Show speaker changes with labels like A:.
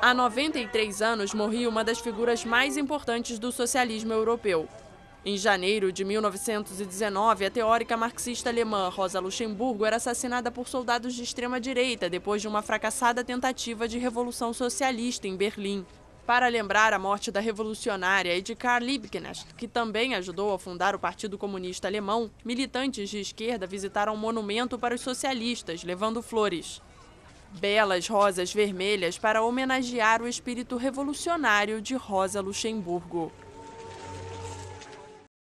A: Há 93 anos morria uma das figuras mais importantes do socialismo europeu. Em janeiro de 1919, a teórica marxista alemã Rosa Luxemburgo era assassinada por soldados de extrema-direita depois de uma fracassada tentativa de revolução socialista em Berlim. Para lembrar a morte da revolucionária e de Karl Liebknecht, que também ajudou a fundar o Partido Comunista Alemão, militantes de esquerda visitaram o um monumento para os socialistas, levando flores belas rosas vermelhas para homenagear o espírito revolucionário de Rosa Luxemburgo.